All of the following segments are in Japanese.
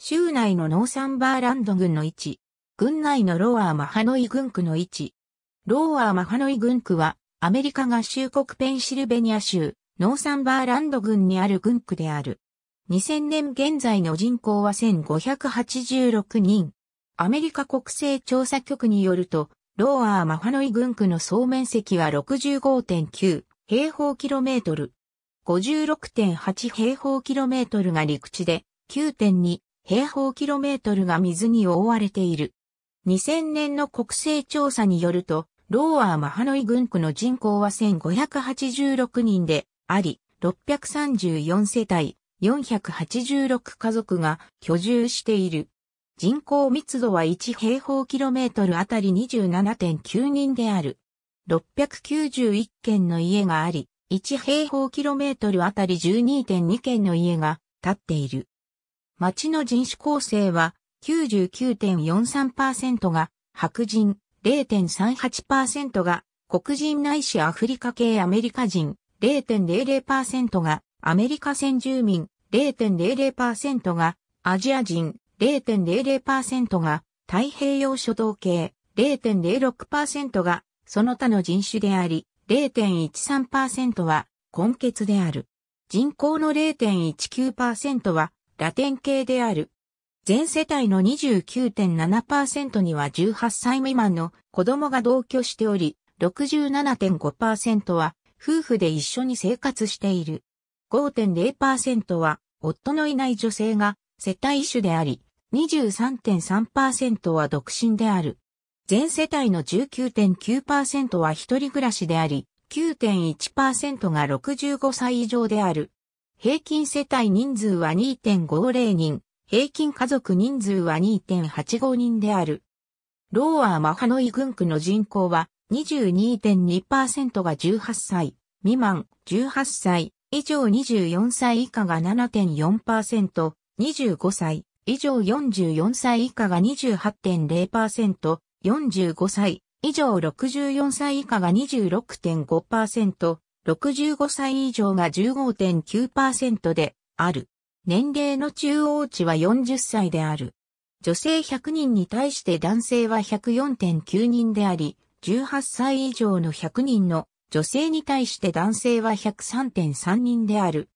州内のノーサンバーランド郡の位置、郡内のローアーマハノイ郡区の位置。ローアーマハノイ郡区は、アメリカ合衆国ペンシルベニア州、ノーサンバーランド郡にある郡区である。2000年現在の人口は1586人。アメリカ国勢調査局によると、ローアーマハノイ郡区の総面積は65.9平方キロメートル。56.8平方キロメートルが陸地で、9.2平方キロメートルが水に覆われている。2000年の国勢調査によると、ローアーマハノイ郡区の人口は1586人であり、634世帯、486家族が居住している。人口密度は1平方キロメートルあたり27.9人である。691軒の家があり、1平方キロメートルあたり12.2軒の家が建っている。町の人種構成は99.43%が白人、0.38%が黒人ないしアフリカ系アメリカ人、0.00%がアメリカ先住民、0.00%がアジア人、0.00%が太平洋諸島系、0.06%がその他の人種であり、0.13%は根結である。人口の0.19%はラテン系である。全世帯の29.7%には18歳未満の子供が同居しており、67.5%は夫婦で一緒に生活している。5.0%は夫のいない女性が世帯主であり、23.3%は独身である。全世帯の19.9%は一人暮らしであり、9.1%が65歳以上である。平均世帯人数は2.50人、平均家族人数は2.85人である。ローアーマハノイ郡区の人口は22.2%が18歳、未満、18歳、以上24歳以下が7.4%、25歳、以上44歳以下が28.0%、45歳、以上64歳以下が26.5%、65歳以上が15.9%である。年齢の中央値は40歳である。女性100人に対して男性は104.9人であり、18歳以上の100人の女性に対して男性は103.3人である。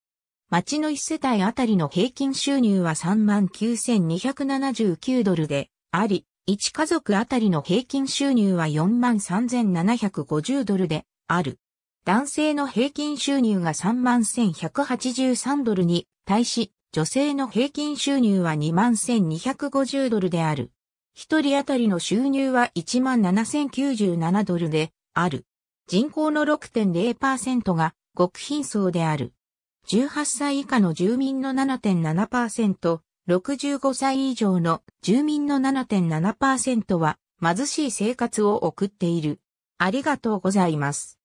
町の1世帯あたりの平均収入は39,279ドルであり、1家族あたりの平均収入は43,750ドルである。男性の平均収入が31,183ドルに対し、女性の平均収入は21,250ドルである。一人当たりの収入は17,097ドルである。人口の6.0%が極貧層である。18歳以下の住民の7.7%、65歳以上の住民の7.7%は貧しい生活を送っている。ありがとうございます。